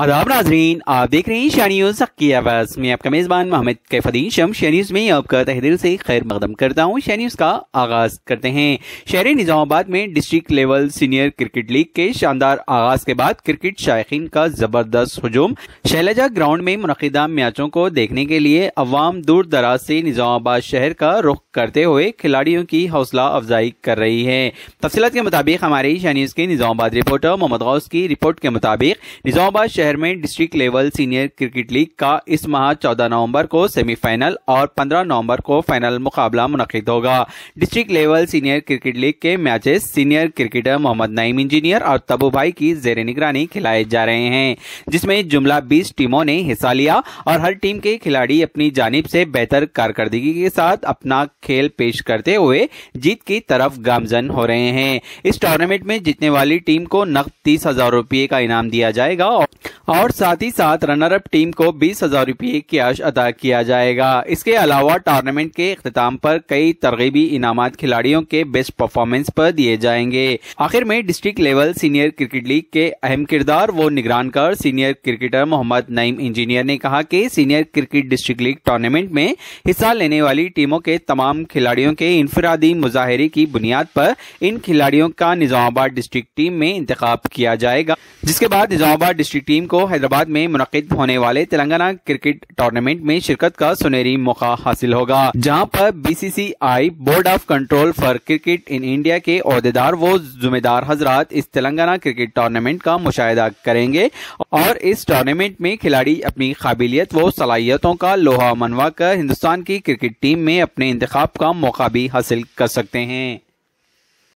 आदाब नाजरीन आप देख रहे हैं न्यूज की आवाज में आपका मेजबान मोहम्मद कैफुद्दीन शम शेन्यूज में आपका तहदिल से खैर मकदम करता हूं शेन्यूज का आगाज करते हैं शहर निजामाबाद में district level senior cricket league के शानदार आगाज के बाद क्रिकेट शायक का जबरदस्त हजूम शैलजा ग्राउंड में मुनदा मैचों को देखने के लिए अवाम दूर दराज से निजामाबाद शहर का रुख करते हुए खिलाड़ियों की हौसला अफजाई कर रही है तफसीत के मुताबिक हमारे न्यूज के निजामाबाद रिपोर्टर मोहम्मद गौस की रिपोर्ट के मुताबिक निजामाबाद शहर में district level senior cricket league का इस माह चौदह नवम्बर को सेमीफाइनल और पंद्रह नवम्बर को फाइनल मुकाबला मुनद होगा district level senior cricket league के matches senior cricketer Mohammed Naeem engineer और तबू भाई की जेर निगरानी खिलाए जा रहे हैं जिसमें जुमला बीस टीमों ने हिस्सा लिया और हर टीम के खिलाड़ी अपनी जानब से बेहतर कारकर्दगी के साथ अपना खेल पेश करते हुए जीत की तरफ गामजन हो रहे हैं इस टूर्नामेंट में जीतने वाली टीम को नकद तीस हजार रुपये का इनाम दिया जाएगा और और साथ ही साथ रनर अप टीम को बीस हजार रूपए कैश अदा किया जाएगा इसके अलावा टूर्नामेंट के अख्ताम पर कई तरगीबी इनाम खिलाड़ियों के बेस्ट परफॉर्मेंस पर दिए जाएंगे आखिर में district level senior cricket league के अहम किरदार वो निगरान कर senior cricketer Mohammed Naeem engineer ने कहा कि senior cricket district league tournament में हिस्सा लेने वाली टीमों के तमाम खिलाड़ियों के इनफरादी मुजाहरे की बुनियाद पर इन खिलाड़ियों का निजामाबाद डिस्ट्रिक्ट टीम में इंतखब किया जाएगा जिसके बाद निजामाबाद डिस्ट्रिक्ट टीम टीम को हैदराबाद में मुनद होने वाले तेलंगाना क्रिकेट टूर्नामेंट में शिरकत का सुनहरी मौका हासिल होगा जहां पर BCCI board of control for cricket in India के अहदेदार वो जुम्मेदार हजरात इस तेलंगाना क्रिकेट टूर्नामेंट का मुशाह करेंगे और इस टूर्नामेंट में खिलाड़ी अपनी काबिलियत व सलाहियतों का लोहा मनवा कर हिंदुस्तान की क्रिकेट टीम में अपने इंतखब का मौका भी हासिल कर सकते हैं